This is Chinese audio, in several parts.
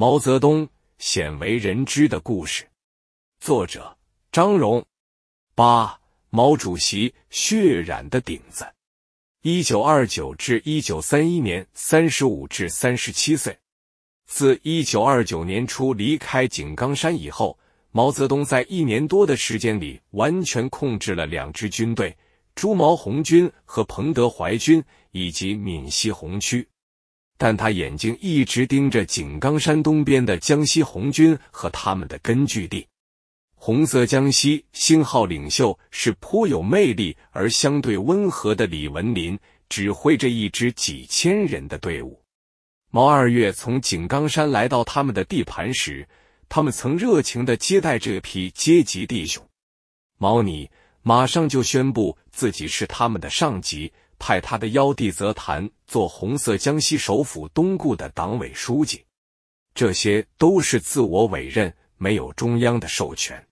毛泽东鲜为人知的故事，作者张荣。八、毛主席血染的顶子。一九二九至一九三一年，三十五至三十七岁。自一九二九年初离开井冈山以后，毛泽东在一年多的时间里，完全控制了两支军队——朱毛红军和彭德怀军，以及闽西红区。但他眼睛一直盯着井冈山东边的江西红军和他们的根据地。红色江西星号领袖是颇有魅力而相对温和的李文林，指挥着一支几千人的队伍。毛二月从井冈山来到他们的地盘时，他们曾热情的接待这批阶级弟兄。毛你马上就宣布自己是他们的上级。派他的幺弟泽谭做红色江西首府东固的党委书记，这些都是自我委任，没有中央的授权。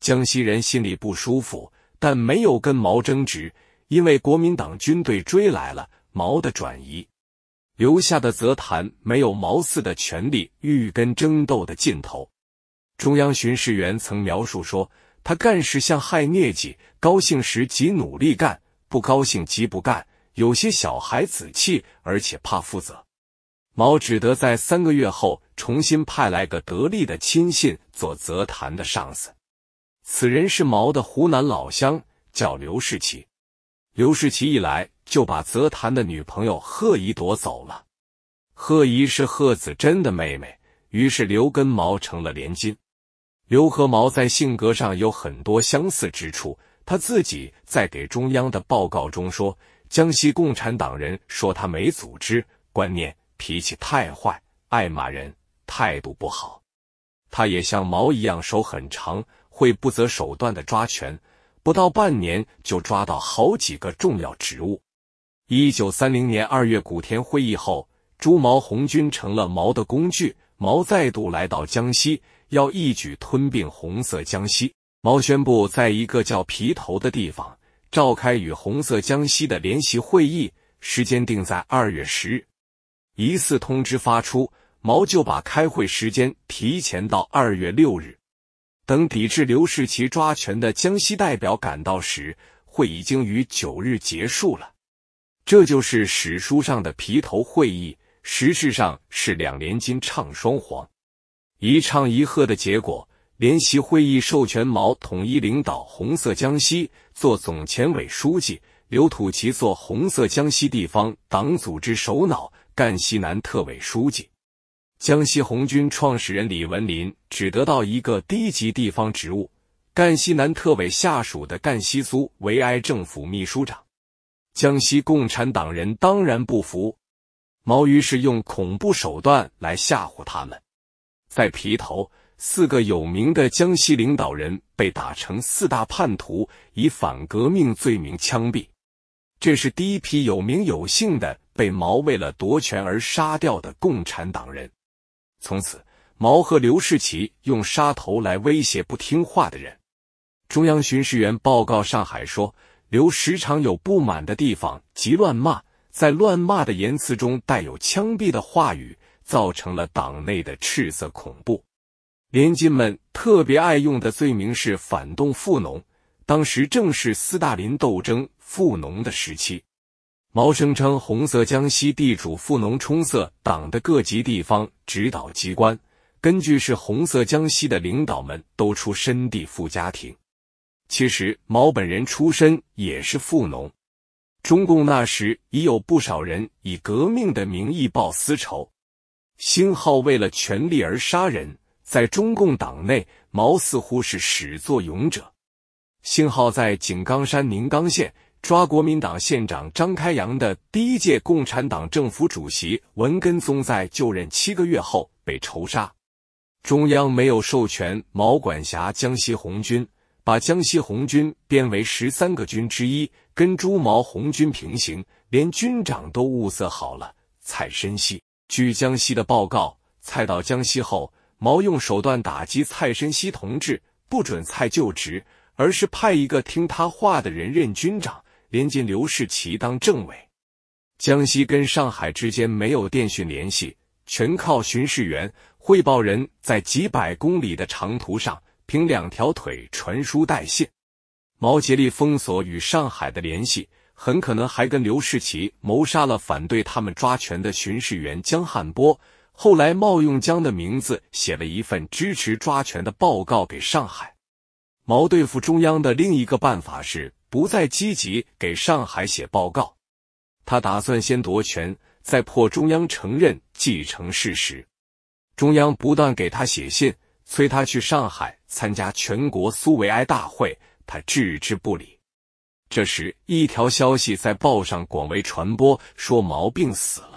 江西人心里不舒服，但没有跟毛争执，因为国民党军队追来了。毛的转移，留下的泽覃没有毛四的权利，欲跟争斗的劲头。中央巡视员曾描述说，他干事像害疟疾，高兴时极努力干。不高兴即不干，有些小孩子气，而且怕负责。毛只得在三个月后重新派来个得力的亲信做泽坛的上司。此人是毛的湖南老乡，叫刘世奇。刘世奇一来就把泽坛的女朋友贺姨夺走了。贺姨是贺子珍的妹妹，于是刘跟毛成了连襟。刘和毛在性格上有很多相似之处。他自己在给中央的报告中说：“江西共产党人说他没组织观念，脾气太坏，爱骂人，态度不好。他也像毛一样手很长，会不择手段的抓权。不到半年就抓到好几个重要职务。”一九三零年二月古田会议后，朱毛红军成了毛的工具。毛再度来到江西，要一举吞并红色江西。毛宣布，在一个叫皮头的地方召开与红色江西的联席会议，时间定在二月十日。一次通知发出，毛就把开会时间提前到二月六日。等抵制刘世奇抓权的江西代表赶到时，会已经于九日结束了。这就是史书上的皮头会议，实质上是两连金唱双簧，一唱一和的结果。联席会议授权毛统一领导红色江西，做总前委书记；刘土奇做红色江西地方党组织首脑，赣西南特委书记。江西红军创始人李文林只得到一个低级地方职务——赣西南特委下属的赣西苏维埃政府秘书长。江西共产党人当然不服，毛于是用恐怖手段来吓唬他们，在皮头。四个有名的江西领导人被打成四大叛徒，以反革命罪名枪毙。这是第一批有名有姓的被毛为了夺权而杀掉的共产党人。从此，毛和刘世奇用杀头来威胁不听话的人。中央巡视员报告上海说，刘时常有不满的地方即乱骂，在乱骂的言辞中带有枪毙的话语，造成了党内的赤色恐怖。联军们特别爱用的罪名是反动富农，当时正是斯大林斗争富农的时期。毛声称红色江西地主富农充塞党的各级地方指导机关，根据是红色江西的领导们都出身地富家庭。其实毛本人出身也是富农。中共那时已有不少人以革命的名义报私仇，辛号为了权力而杀人。在中共党内，毛似乎是始作俑者。信号在井冈山宁冈县抓国民党县长张开阳的第一届共产党政府主席文根宗在就任七个月后被仇杀。中央没有授权毛管辖江西红军，把江西红军编为十三个军之一，跟朱毛红军平行，连军长都物色好了。蔡申熙，据江西的报告，蔡到江西后。毛用手段打击蔡申熙同志，不准蔡就职，而是派一个听他话的人任军长，连进刘世奇当政委。江西跟上海之间没有电讯联系，全靠巡视员汇报人在几百公里的长途上，凭两条腿传输带信。毛竭力封锁与上海的联系，很可能还跟刘世奇谋杀了反对他们抓权的巡视员江汉波。后来冒用江的名字写了一份支持抓权的报告给上海。毛对付中央的另一个办法是不再积极给上海写报告。他打算先夺权，再迫中央承认继承事实。中央不断给他写信，催他去上海参加全国苏维埃大会，他置之不理。这时一条消息在报上广为传播，说毛病死了。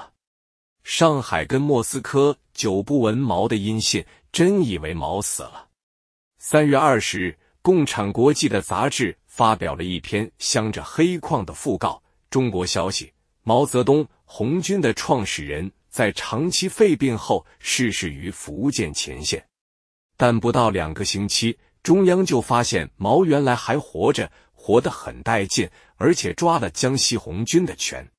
上海跟莫斯科久不闻毛的音信，真以为毛死了。三月二十日，共产国际的杂志发表了一篇镶着黑框的讣告：中国消息，毛泽东，红军的创始人，在长期肺病后逝世于福建前线。但不到两个星期，中央就发现毛原来还活着，活得很带劲，而且抓了江西红军的权。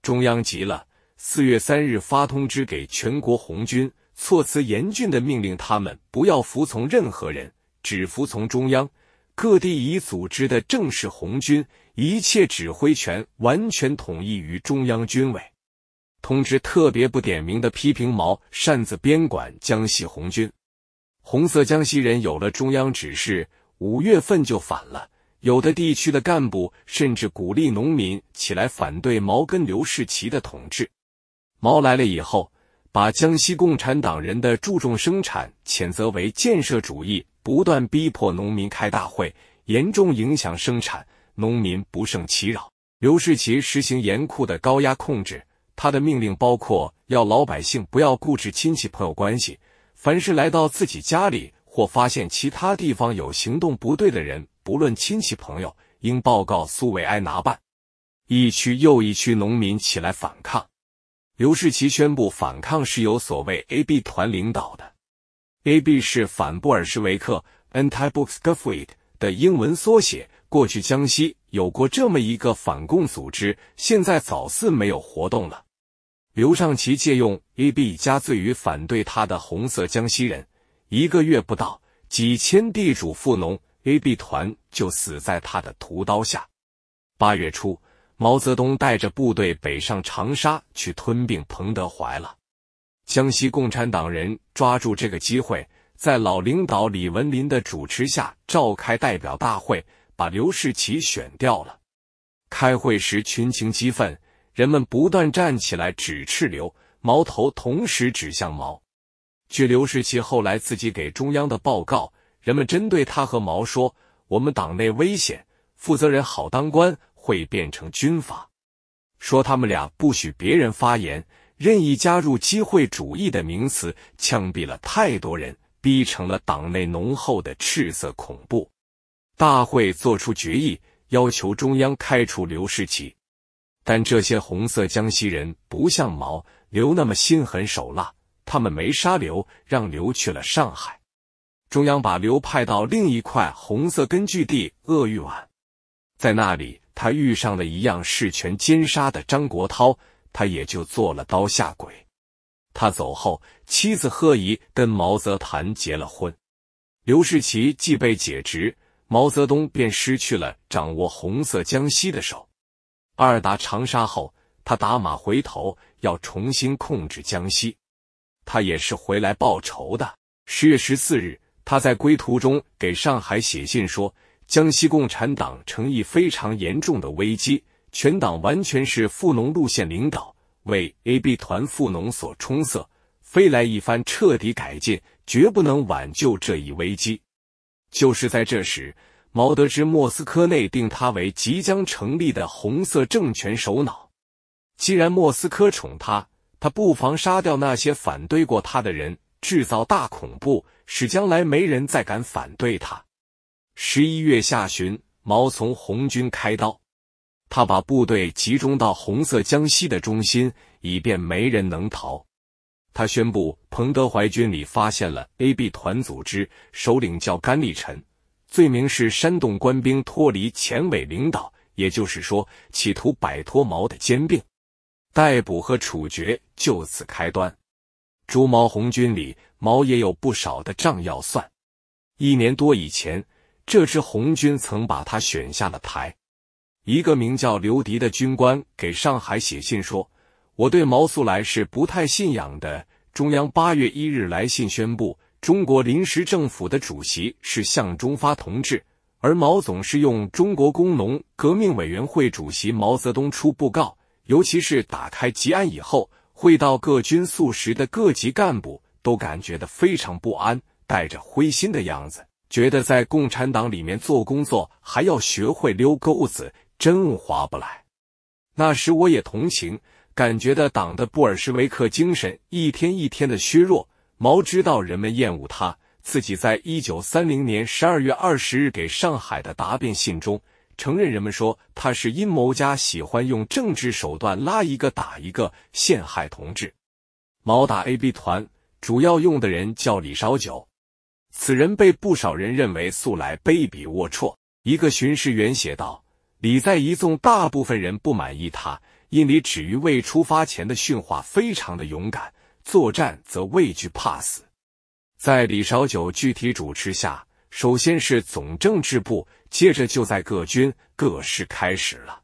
中央急了。四月三日发通知给全国红军，措辞严峻的命令他们不要服从任何人，只服从中央。各地已组织的正式红军，一切指挥权完全统一于中央军委。通知特别不点名的批评毛擅自编管江西红军。红色江西人有了中央指示，五月份就反了。有的地区的干部甚至鼓励农民起来反对毛根刘世奇的统治。毛来了以后，把江西共产党人的注重生产谴责为建设主义，不断逼迫农民开大会，严重影响生产，农民不胜其扰。刘世奇实行严酷的高压控制，他的命令包括要老百姓不要固执亲戚朋友关系，凡是来到自己家里或发现其他地方有行动不对的人，不论亲戚朋友，应报告苏维埃拿办。一区又一区农民起来反抗。刘士奇宣布反抗是由所谓 A B 团领导的，A B 是反布尔什维克 （Anti b o k s c o v i t 的英文缩写。过去江西有过这么一个反共组织，现在早似没有活动了。刘尚奇借用 A B 加罪于反对他的红色江西人。一个月不到，几千地主富农 A B 团就死在他的屠刀下。八月初。毛泽东带着部队北上长沙，去吞并彭德怀了。江西共产党人抓住这个机会，在老领导李文林的主持下召开代表大会，把刘士奇选掉了。开会时群情激愤，人们不断站起来指斥刘，矛头同时指向毛。据刘士奇后来自己给中央的报告，人们针对他和毛说：“我们党内危险，负责人好当官。”会变成军阀，说他们俩不许别人发言，任意加入机会主义的名词，枪毙了太多人，逼成了党内浓厚的赤色恐怖。大会作出决议，要求中央开除刘世奇。但这些红色江西人不像毛刘那么心狠手辣，他们没杀刘，让刘去了上海。中央把刘派到另一块红色根据地鄂豫皖，在那里。他遇上了一样事权奸杀的张国焘，他也就做了刀下鬼。他走后，妻子贺仪跟毛泽覃结了婚。刘士奇既被解职，毛泽东便失去了掌握红色江西的手。二打长沙后，他打马回头，要重新控制江西。他也是回来报仇的。十月十四日，他在归途中给上海写信说。江西共产党成以非常严重的危机，全党完全是富农路线领导，为 A、B 团富农所充塞，非来一番彻底改进，绝不能挽救这一危机。就是在这时，毛得知莫斯科内定他为即将成立的红色政权首脑，既然莫斯科宠他，他不妨杀掉那些反对过他的人，制造大恐怖，使将来没人再敢反对他。十一月下旬，毛从红军开刀，他把部队集中到红色江西的中心，以便没人能逃。他宣布，彭德怀军里发现了 A、B 团组织，首领叫甘立臣，罪名是煽动官兵脱离前委领导，也就是说，企图摆脱毛的兼并。逮捕和处决就此开端。朱毛红军里，毛也有不少的账要算。一年多以前。这支红军曾把他选下了台。一个名叫刘迪的军官给上海写信说：“我对毛素来是不太信仰的。”中央八月一日来信宣布，中国临时政府的主席是向忠发同志，而毛总是用中国工农革命委员会主席毛泽东出布告。尤其是打开吉安以后，会到各军宿食的各级干部都感觉得非常不安，带着灰心的样子。觉得在共产党里面做工作还要学会溜钩子，真划不来。那时我也同情，感觉的党的布尔什维克精神一天一天的削弱。毛知道人们厌恶他，自己在一九三零年十二月二十日给上海的答辩信中承认，人们说他是阴谋家，喜欢用政治手段拉一个打一个，陷害同志。毛打 AB 团主要用的人叫李少九。此人被不少人认为素来卑鄙龌龊。一个巡视员写道：“李在一纵大部分人不满意他，因李止于未出发前的训话非常的勇敢，作战则畏惧怕死。”在李少九具体主持下，首先是总政治部，接着就在各军各师开始了。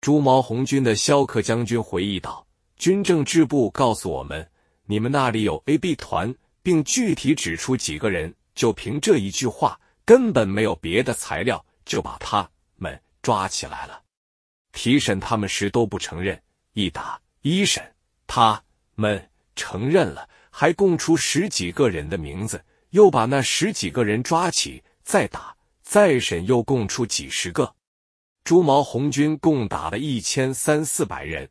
朱毛红军的肖克将军回忆道：“军政治部告诉我们，你们那里有 A、B 团。”并具体指出几个人，就凭这一句话，根本没有别的材料，就把他们抓起来了。提审他们时都不承认，一打一审，他们承认了，还供出十几个人的名字，又把那十几个人抓起，再打再审，又供出几十个。朱毛红军共打了一千三四百人。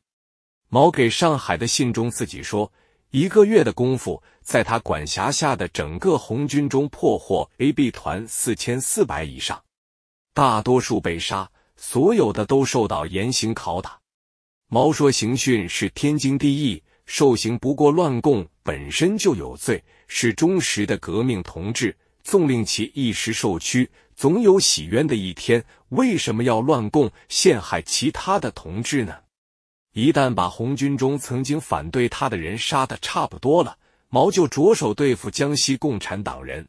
毛给上海的信中自己说。一个月的功夫，在他管辖下的整个红军中破获 AB 团四千四百以上，大多数被杀，所有的都受到严刑拷打。毛说刑讯是天经地义，受刑不过乱供本身就有罪，是忠实的革命同志，纵令其一时受屈，总有洗冤的一天。为什么要乱供陷害其他的同志呢？一旦把红军中曾经反对他的人杀得差不多了，毛就着手对付江西共产党人。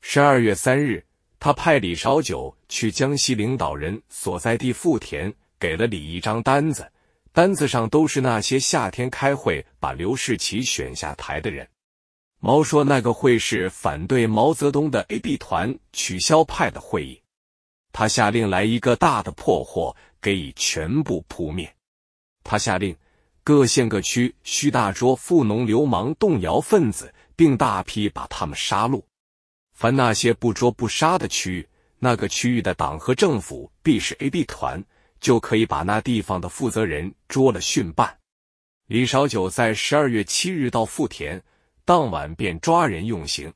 十二月三日，他派李少九去江西领导人所在地富田，给了李一张单子，单子上都是那些夏天开会把刘世奇选下台的人。毛说那个会是反对毛泽东的 A、B 团取消派的会议，他下令来一个大的破获，给以全部扑灭。他下令，各县各区须大捉富农、流氓、动摇分子，并大批把他们杀戮。凡那些不捉不杀的区域，那个区域的党和政府必是 A、B 团，就可以把那地方的负责人捉了训办。李少九在十二月七日到富田，当晚便抓人用刑，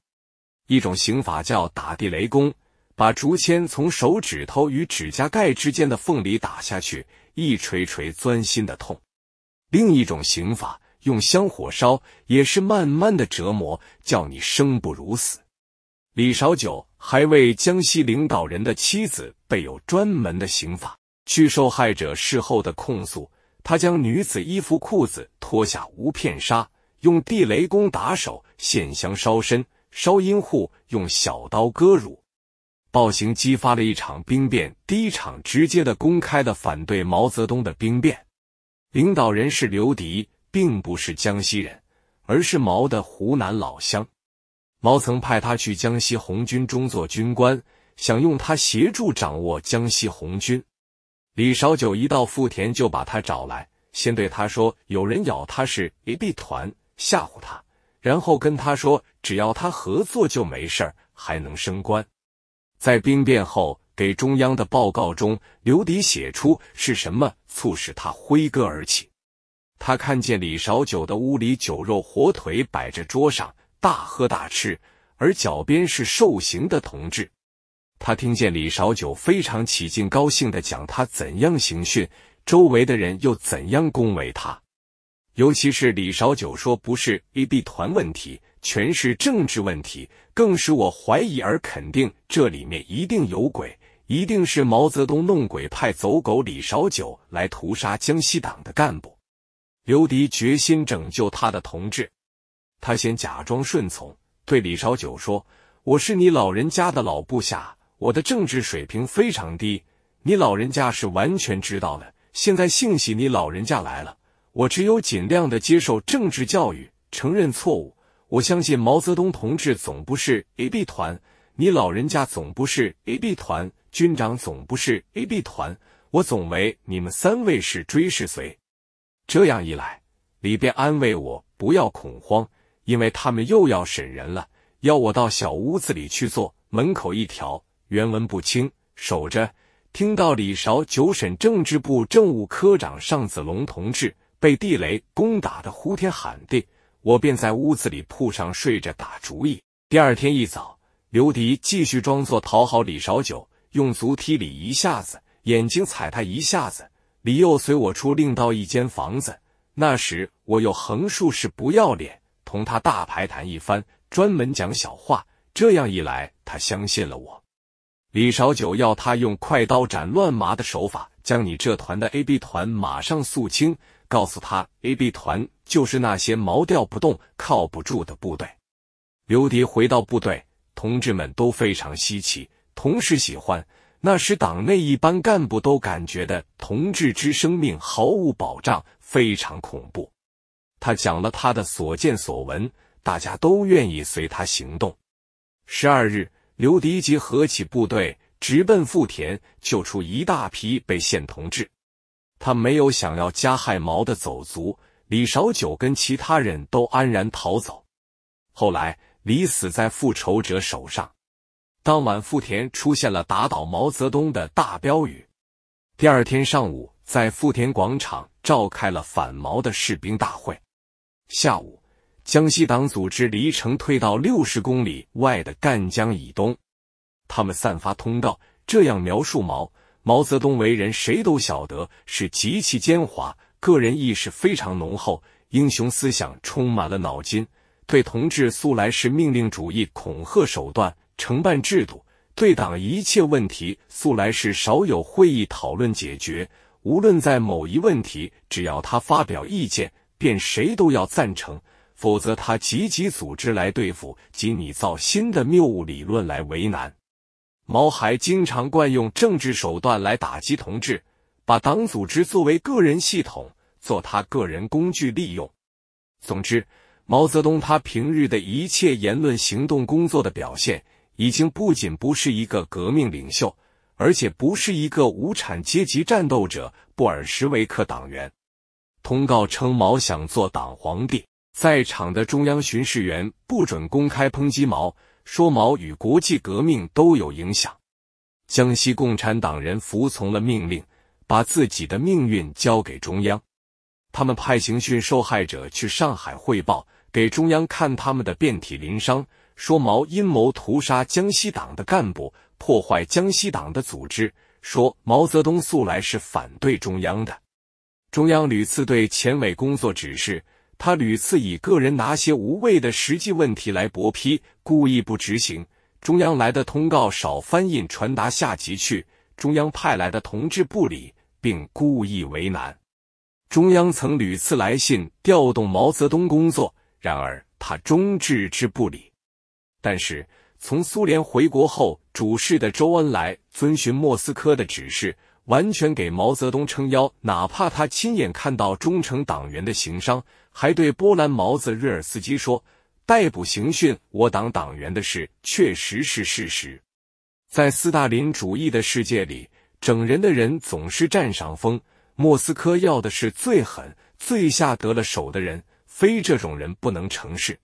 一种刑法叫打地雷公，把竹签从手指头与指甲盖之间的缝里打下去。一锤锤钻心的痛，另一种刑法用香火烧，也是慢慢的折磨，叫你生不如死。李少九还为江西领导人的妻子备有专门的刑法。据受害者事后的控诉，他将女子衣服裤子脱下无片纱，用地雷弓打手，现香烧身，烧阴户，用小刀割乳。暴行激发了一场兵变，第一场直接的、公开的反对毛泽东的兵变。领导人是刘迪，并不是江西人，而是毛的湖南老乡。毛曾派他去江西红军中做军官，想用他协助掌握江西红军。李少九一到富田就把他找来，先对他说有人咬他是 A B 团，吓唬他，然后跟他说只要他合作就没事儿，还能升官。在兵变后给中央的报告中，刘迪写出是什么促使他挥戈而起。他看见李少九的屋里酒肉火腿摆着桌上，大喝大吃，而脚边是受刑的同志。他听见李少九非常起劲、高兴的讲他怎样刑讯，周围的人又怎样恭维他。尤其是李少九说不是 A、B 团问题。全是政治问题，更使我怀疑而肯定，这里面一定有鬼，一定是毛泽东弄鬼派走狗李少九来屠杀江西党的干部。刘迪决心拯救他的同志，他先假装顺从，对李少九说：“我是你老人家的老部下，我的政治水平非常低，你老人家是完全知道的。现在幸喜你老人家来了，我只有尽量的接受政治教育，承认错误。”我相信毛泽东同志总不是 A B 团，你老人家总不是 A B 团，军长总不是 A B 团，我总为你们三位是追是随。这样一来，里边安慰我不要恐慌，因为他们又要审人了，要我到小屋子里去坐，门口一条原文不清，守着，听到李韶九审政治部政务科长尚子龙同志被地雷攻打的呼天喊地。我便在屋子里铺上睡着打主意。第二天一早，刘迪继续装作讨好李少九，用足踢李一下子，眼睛踩他一下子。李又随我出另到一间房子。那时我又横竖是不要脸，同他大排谈一番，专门讲小话。这样一来，他相信了我。李少九要他用快刀斩乱麻的手法，将你这团的 A B 团马上肃清。告诉他，A、B 团就是那些毛调不动、靠不住的部队。刘迪回到部队，同志们都非常稀奇，同时喜欢。那时党内一般干部都感觉的同志之生命毫无保障，非常恐怖。他讲了他的所见所闻，大家都愿意随他行动。十二日，刘迪及合起部队直奔富田，救出一大批被陷同志。他没有想要加害毛的走卒李少九跟其他人都安然逃走。后来，李死在复仇者手上。当晚，富田出现了打倒毛泽东的大标语。第二天上午，在富田广场召开了反毛的士兵大会。下午，江西党组织离城退到六十公里外的赣江以东。他们散发通告，这样描述毛。毛泽东为人，谁都晓得是极其奸猾，个人意识非常浓厚，英雄思想充满了脑筋。对同志，素来是命令主义、恐吓手段、承办制度；对党一切问题，素来是少有会议讨论解决。无论在某一问题，只要他发表意见，便谁都要赞成，否则他积极组织来对付，及拟造新的谬误理论来为难。毛还经常惯用政治手段来打击同志，把党组织作为个人系统，做他个人工具利用。总之，毛泽东他平日的一切言论、行动、工作的表现，已经不仅不是一个革命领袖，而且不是一个无产阶级战斗者、布尔什维克党员。通告称毛想做党皇帝，在场的中央巡视员不准公开抨击毛。说毛与国际革命都有影响，江西共产党人服从了命令，把自己的命运交给中央。他们派刑讯受害者去上海汇报，给中央看他们的遍体鳞伤，说毛阴谋屠杀江西党的干部，破坏江西党的组织，说毛泽东素来是反对中央的。中央屡次对前委工作指示。他屡次以个人拿些无谓的实际问题来驳批，故意不执行中央来的通告，少翻印传达下级去；中央派来的同志不理，并故意为难。中央曾屡次来信调动毛泽东工作，然而他终置之不理。但是从苏联回国后，主事的周恩来遵循莫斯科的指示，完全给毛泽东撑腰，哪怕他亲眼看到忠诚党员的行商。还对波兰毛子瑞尔斯基说：“逮捕、刑讯我党党员的事确实是事实。在斯大林主义的世界里，整人的人总是占上风。莫斯科要的是最狠、最下得了手的人，非这种人不能成事。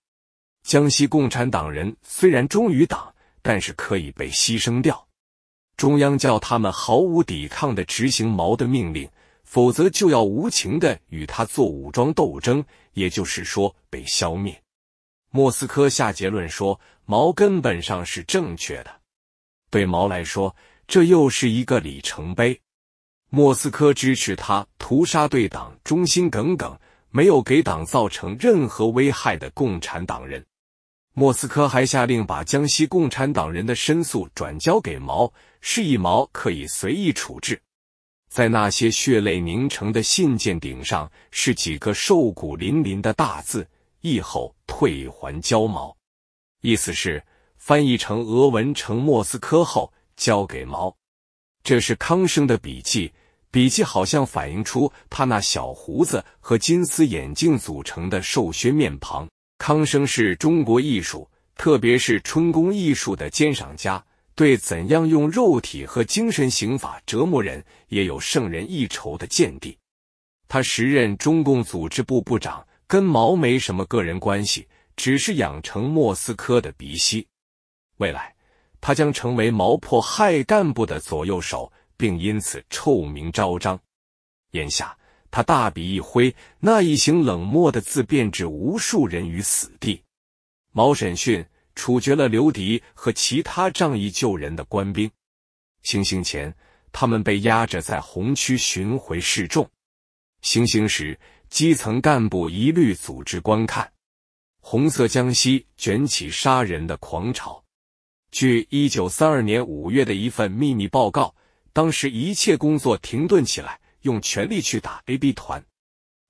江西共产党人虽然忠于党，但是可以被牺牲掉。中央叫他们毫无抵抗的执行毛的命令。”否则就要无情的与他做武装斗争，也就是说被消灭。莫斯科下结论说，毛根本上是正确的。对毛来说，这又是一个里程碑。莫斯科支持他屠杀对党忠心耿耿、没有给党造成任何危害的共产党人。莫斯科还下令把江西共产党人的申诉转交给毛，示意毛可以随意处置。在那些血泪凝成的信件顶上，是几个瘦骨嶙嶙的大字：“译后退还焦毛。”意思是翻译成俄文，成莫斯科后交给毛。这是康生的笔记，笔记好像反映出他那小胡子和金丝眼镜组成的瘦削面庞。康生是中国艺术，特别是春宫艺术的鉴赏家。对怎样用肉体和精神刑法折磨人，也有胜人一筹的见地。他时任中共组织部部长，跟毛没什么个人关系，只是养成莫斯科的鼻息。未来，他将成为毛迫害干部的左右手，并因此臭名昭彰。眼下，他大笔一挥，那一行冷漠的字，便置无数人于死地。毛审讯。处决了刘迪和其他仗义救人的官兵。行刑前，他们被压着在红区巡回示众。行刑时，基层干部一律组织观看。红色江西卷起杀人的狂潮。据一九三二年五月的一份秘密报告，当时一切工作停顿起来，用全力去打 A、B 团，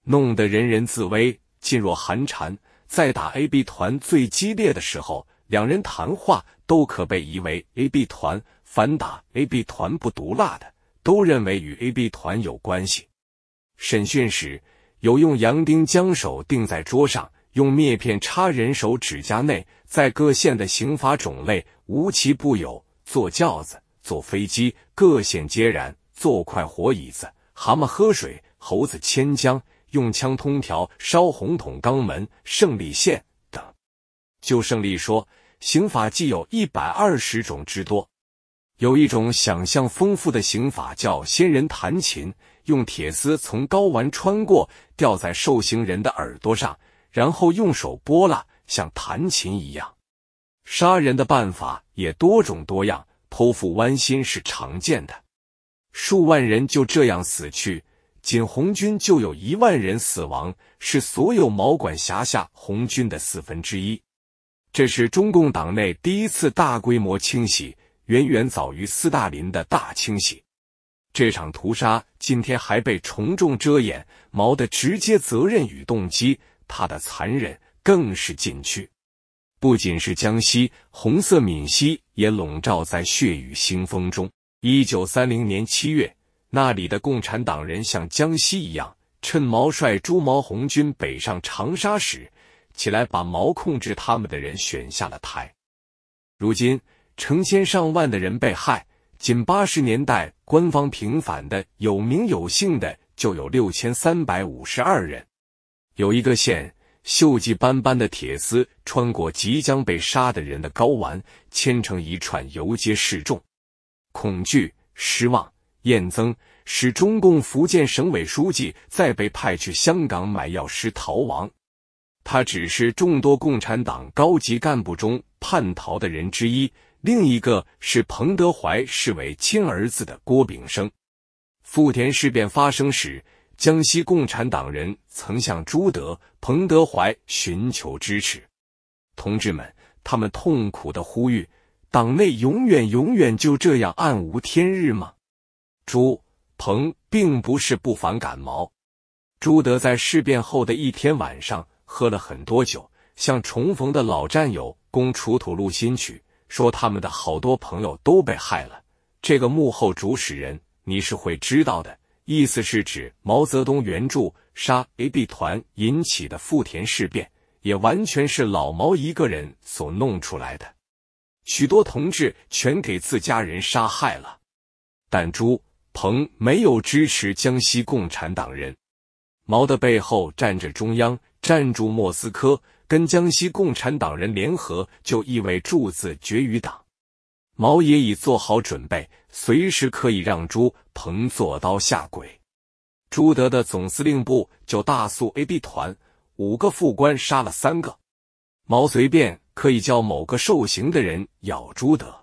弄得人人自危，噤若寒蝉。在打 A、B 团最激烈的时候。两人谈话都可被疑为 A B 团反打 A B 团不毒辣的，都认为与 A B 团有关系。审讯时有用洋钉将手钉在桌上，用篾片插人手指甲内。在各县的刑罚种类无奇不有：坐轿子、坐飞机，各县皆然；坐快活椅子、蛤蟆喝水、猴子牵缰，用枪通条烧红桶肛门，胜利县等。就胜利说。刑法既有一百二十种之多，有一种想象丰富的刑法叫“仙人弹琴”，用铁丝从睾丸穿过，吊在受刑人的耳朵上，然后用手拨拉，像弹琴一样。杀人的办法也多种多样，剖腹剜心是常见的，数万人就这样死去，仅红军就有一万人死亡，是所有毛管辖下红军的四分之一。这是中共党内第一次大规模清洗，远远早于斯大林的大清洗。这场屠杀今天还被重重遮掩，毛的直接责任与动机，他的残忍更是禁区。不仅是江西，红色闽西也笼罩在血雨腥风中。一九三零年七月，那里的共产党人像江西一样，趁毛率朱毛红军北上长沙时。起来，把毛控制他们的人选下了台。如今，成千上万的人被害，仅八十年代官方平反的有名有姓的就有六千三百五十二人。有一个县，锈迹斑斑的铁丝穿过即将被杀的人的睾丸，牵成一串游街示众。恐惧、失望、厌憎，使中共福建省委书记再被派去香港买药时逃亡。他只是众多共产党高级干部中叛逃的人之一，另一个是彭德怀视为亲儿子的郭炳生。富田事变发生时，江西共产党人曾向朱德、彭德怀寻求支持。同志们，他们痛苦的呼吁：党内永远、永远就这样暗无天日吗？朱、彭并不是不反感毛。朱德在事变后的一天晚上。喝了很多酒，向重逢的老战友，供出土路新曲，说他们的好多朋友都被害了。这个幕后主使人，你是会知道的。意思是指毛泽东原著杀 A B 团引起的富田事变，也完全是老毛一个人所弄出来的。许多同志全给自家人杀害了。但朱彭没有支持江西共产党人，毛的背后站着中央。站住！莫斯科跟江西共产党人联合，就意味注子绝于党。毛也已做好准备，随时可以让朱彭坐刀下鬼。朱德的总司令部就大肃 A、B 团，五个副官杀了三个。毛随便可以叫某个受刑的人咬朱德。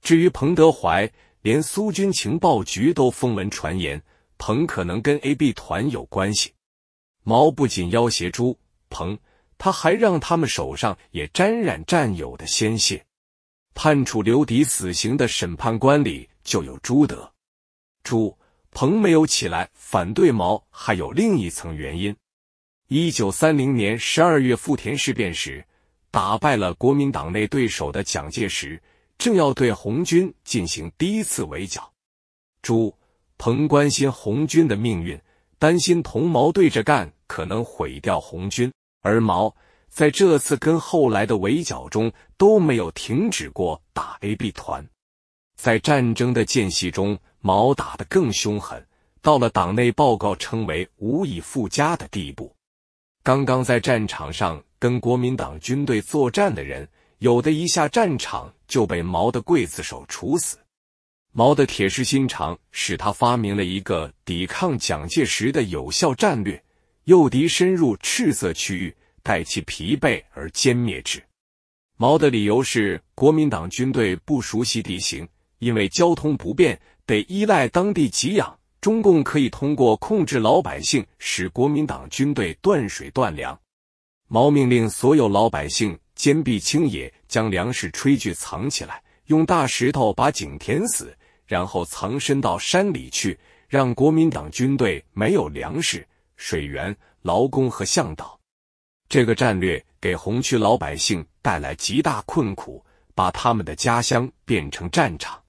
至于彭德怀，连苏军情报局都封闻传言，彭可能跟 A、B 团有关系。毛不仅要挟朱彭，他还让他们手上也沾染战友的鲜血。判处刘迪死刑的审判官里就有朱德、朱彭没有起来反对毛，还有另一层原因：一九三零年十二月富田事变时，打败了国民党内对手的蒋介石，正要对红军进行第一次围剿。朱彭关心红军的命运，担心同毛对着干。可能毁掉红军，而毛在这次跟后来的围剿中都没有停止过打 A、B 团。在战争的间隙中，毛打的更凶狠，到了党内报告称为无以复加的地步。刚刚在战场上跟国民党军队作战的人，有的一下战场就被毛的刽子手处死。毛的铁石心肠使他发明了一个抵抗蒋介石的有效战略。诱敌深入赤色区域，待其疲惫而歼灭之。毛的理由是国民党军队不熟悉地形，因为交通不便，得依赖当地给养。中共可以通过控制老百姓，使国民党军队断水断粮。毛命令所有老百姓坚壁清野，将粮食、炊具藏起来，用大石头把井填死，然后藏身到山里去，让国民党军队没有粮食。水源、劳工和向导，这个战略给红区老百姓带来极大困苦，把他们的家乡变成战场。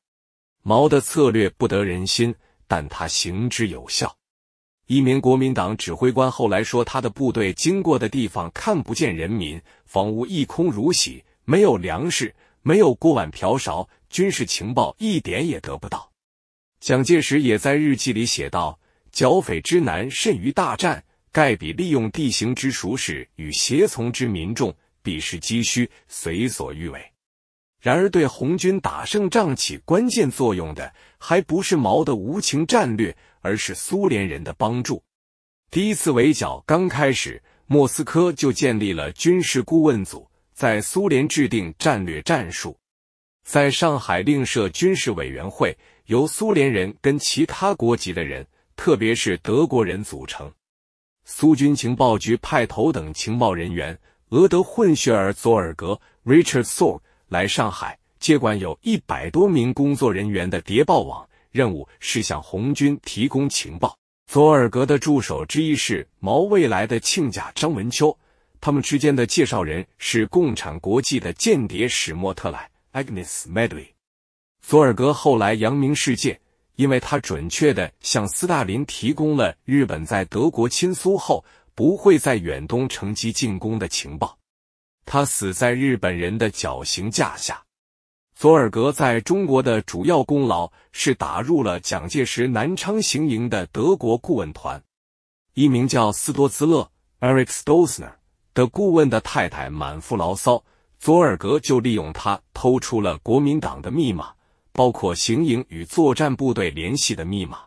毛的策略不得人心，但他行之有效。一名国民党指挥官后来说：“他的部队经过的地方看不见人民，房屋一空如洗，没有粮食，没有锅碗瓢勺，军事情报一点也得不到。”蒋介石也在日记里写道。剿匪之难甚于大战，盖彼利用地形之熟识与协从之民众，彼是积需，随所欲为。然而，对红军打胜仗起关键作用的，还不是毛的无情战略，而是苏联人的帮助。第一次围剿刚开始，莫斯科就建立了军事顾问组，在苏联制定战略战术，在上海另设军事委员会，由苏联人跟其他国籍的人。特别是德国人组成，苏军情报局派头等情报人员，俄德混血儿佐尔格 （Richard s o r g 来上海接管有一百多名工作人员的谍报网，任务是向红军提供情报。佐尔格的助手之一是毛未来的亲家张文秋，他们之间的介绍人是共产国际的间谍史莫特莱 （Agnes m e d l e y 佐尔格后来扬名世界。因为他准确的向斯大林提供了日本在德国亲苏后不会在远东乘机进攻的情报，他死在日本人的绞刑架下。佐尔格在中国的主要功劳是打入了蒋介石南昌行营的德国顾问团，一名叫斯多兹勒 e r i c Stosner） 的顾问的太太满腹牢骚，佐尔格就利用他偷出了国民党的密码。包括行营与作战部队联系的密码。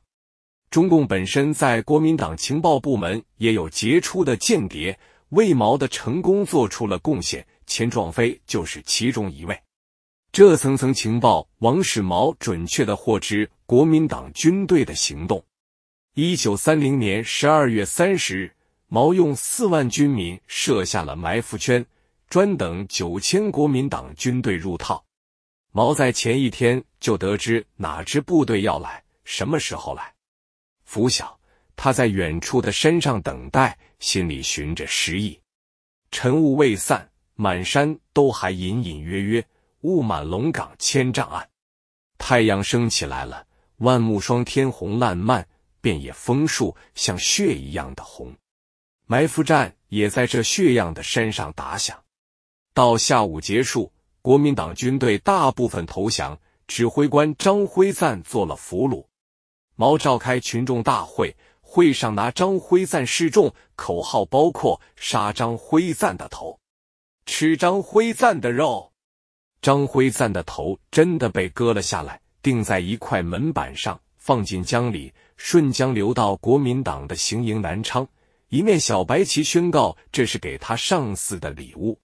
中共本身在国民党情报部门也有杰出的间谍，为毛的成功做出了贡献。钱壮飞就是其中一位。这层层情报，王世毛准确的获知国民党军队的行动。一九三零年十二月三十日，毛用四万军民设下了埋伏圈，专等九千国民党军队入套。毛在前一天就得知哪支部队要来，什么时候来。拂晓，他在远处的山上等待，心里寻着诗意。晨雾未散，满山都还隐隐约约。雾满龙岗千丈岸，太阳升起来了，万木霜天红烂漫，遍野枫树像血一样的红。埋伏战也在这血样的山上打响。到下午结束。国民党军队大部分投降，指挥官张辉瓒做了俘虏。毛召开群众大会，会上拿张辉瓒示众，口号包括“杀张辉瓒的头，吃张辉瓒的肉”。张辉瓒的头真的被割了下来，钉在一块门板上，放进江里，顺江流到国民党的行营南昌。一面小白旗宣告，这是给他上司的礼物。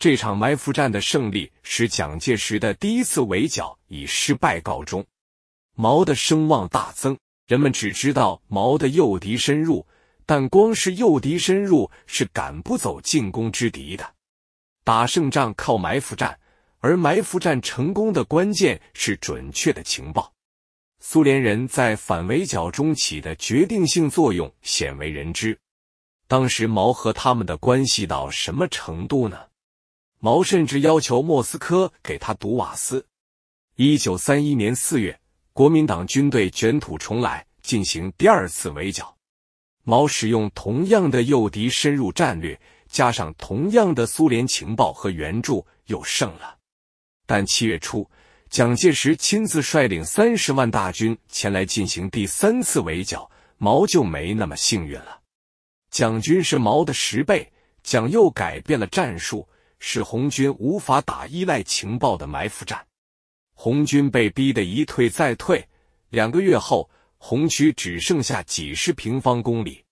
这场埋伏战的胜利，使蒋介石的第一次围剿以失败告终。毛的声望大增，人们只知道毛的诱敌深入，但光是诱敌深入是赶不走进攻之敌的。打胜仗靠埋伏战，而埋伏战成功的关键是准确的情报。苏联人在反围剿中起的决定性作用鲜为人知。当时毛和他们的关系到什么程度呢？毛甚至要求莫斯科给他毒瓦斯。一九三一年四月，国民党军队卷土重来，进行第二次围剿。毛使用同样的诱敌深入战略，加上同样的苏联情报和援助，又胜了。但七月初，蒋介石亲自率领三十万大军前来进行第三次围剿，毛就没那么幸运了。蒋军是毛的十倍，蒋又改变了战术。使红军无法打依赖情报的埋伏战，红军被逼得一退再退。两个月后，红区只剩下几十平方公里。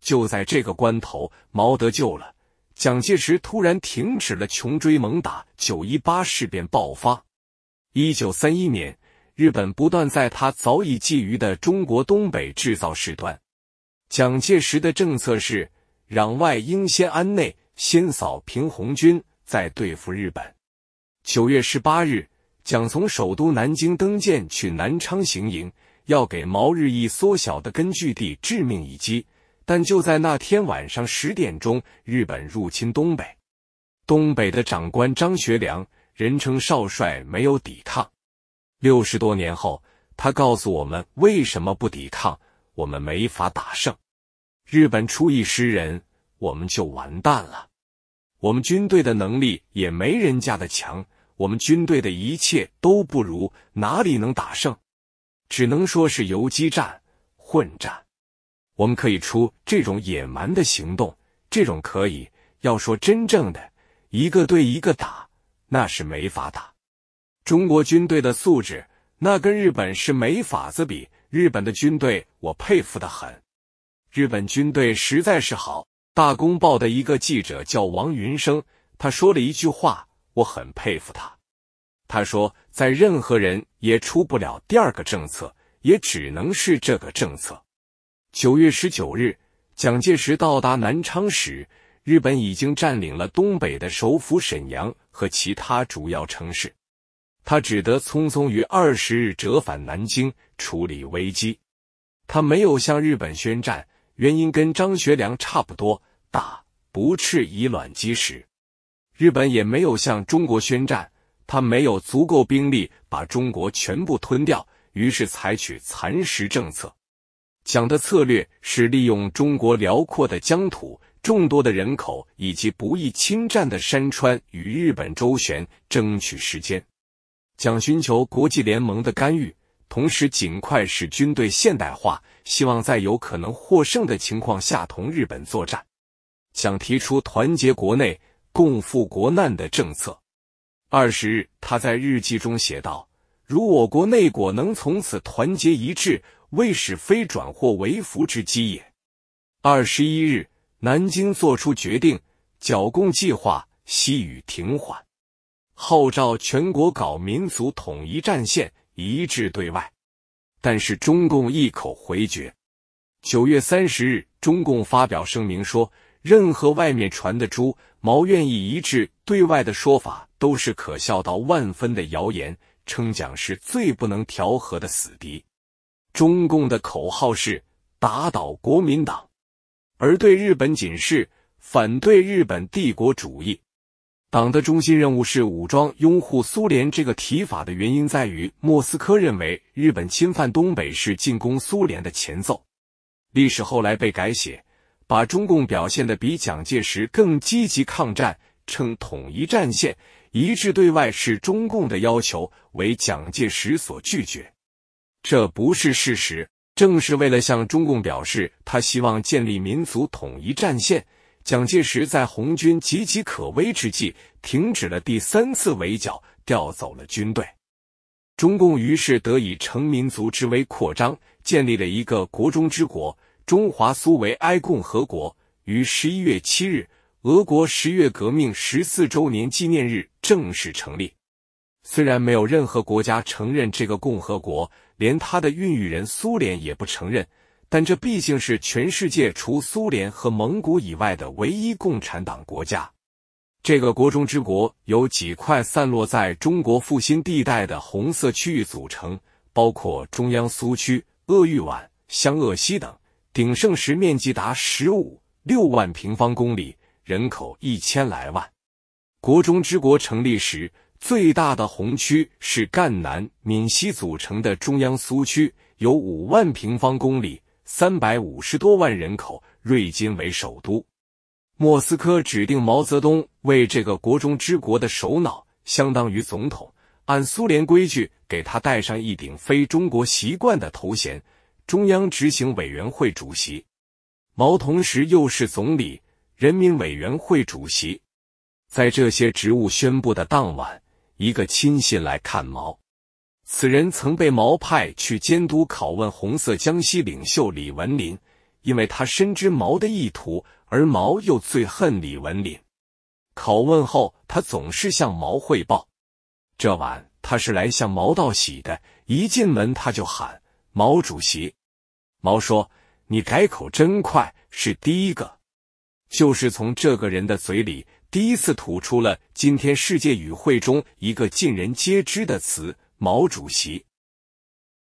就在这个关头，毛得救了。蒋介石突然停止了穷追猛打。九一八事变爆发，一九三一年，日本不断在他早已觊觎的中国东北制造事端。蒋介石的政策是攘外应先安内。先扫平红军，再对付日本。九月十八日，蒋从首都南京登舰去南昌行营，要给毛日益缩小的根据地致命一击。但就在那天晚上十点钟，日本入侵东北。东北的长官张学良，人称少帅，没有抵抗。六十多年后，他告诉我们为什么不抵抗？我们没法打胜。日本出一师人，我们就完蛋了。我们军队的能力也没人家的强，我们军队的一切都不如，哪里能打胜？只能说是游击战、混战。我们可以出这种野蛮的行动，这种可以。要说真正的，一个对一个打，那是没法打。中国军队的素质，那跟日本是没法子比。日本的军队，我佩服的很。日本军队实在是好。大公报的一个记者叫王云生，他说了一句话，我很佩服他。他说，在任何人也出不了第二个政策，也只能是这个政策。九月十九日，蒋介石到达南昌时，日本已经占领了东北的首府沈阳和其他主要城市，他只得匆匆于二十日折返南京处理危机。他没有向日本宣战，原因跟张学良差不多。打不啻以卵击石。日本也没有向中国宣战，他没有足够兵力把中国全部吞掉，于是采取蚕食政策。蒋的策略是利用中国辽阔的疆土、众多的人口以及不易侵占的山川与日本周旋，争取时间。蒋寻求国际联盟的干预，同时尽快使军队现代化，希望在有可能获胜的情况下同日本作战。想提出团结国内、共赴国难的政策。二十日，他在日记中写道：“如我国内国能从此团结一致，为使非转祸为福之机也。”二十一日，南京作出决定，剿共计划西予停缓，号召全国搞民族统一战线，一致对外。但是中共一口回绝。九月三十日，中共发表声明说。任何外面传的猪毛愿意一致对外的说法，都是可笑到万分的谣言。称蒋是最不能调和的死敌。中共的口号是打倒国民党，而对日本仅是反对日本帝国主义。党的中心任务是武装拥护苏联。这个提法的原因在于，莫斯科认为日本侵犯东北是进攻苏联的前奏。历史后来被改写。把中共表现的比蒋介石更积极抗战，称统一战线、一致对外是中共的要求，为蒋介石所拒绝，这不是事实。正是为了向中共表示他希望建立民族统一战线，蒋介石在红军岌岌可危之际，停止了第三次围剿，调走了军队，中共于是得以成民族之威扩张，建立了一个国中之国。中华苏维埃共和国于十一月七日（俄国十月革命十四周年纪念日）正式成立。虽然没有任何国家承认这个共和国，连它的孕育人苏联也不承认，但这毕竟是全世界除苏联和蒙古以外的唯一共产党国家。这个国中之国由几块散落在中国复兴地带的红色区域组成，包括中央苏区、鄂豫皖、湘鄂西等。鼎盛时面积达十五六万平方公里，人口一千来万。国中之国成立时，最大的红区是赣南、闽西组成的中央苏区，有五万平方公里，三百五十多万人口，瑞金为首都。莫斯科指定毛泽东为这个国中之国的首脑，相当于总统，按苏联规矩给他戴上一顶非中国习惯的头衔。中央执行委员会主席毛，同时又是总理、人民委员会主席。在这些职务宣布的当晚，一个亲信来看毛。此人曾被毛派去监督拷问红色江西领袖李文林，因为他深知毛的意图，而毛又最恨李文林。拷问后，他总是向毛汇报。这晚，他是来向毛道喜的。一进门，他就喊：“毛主席！”毛说：“你改口真快，是第一个，就是从这个人的嘴里第一次吐出了今天世界语会中一个尽人皆知的词——毛主席。”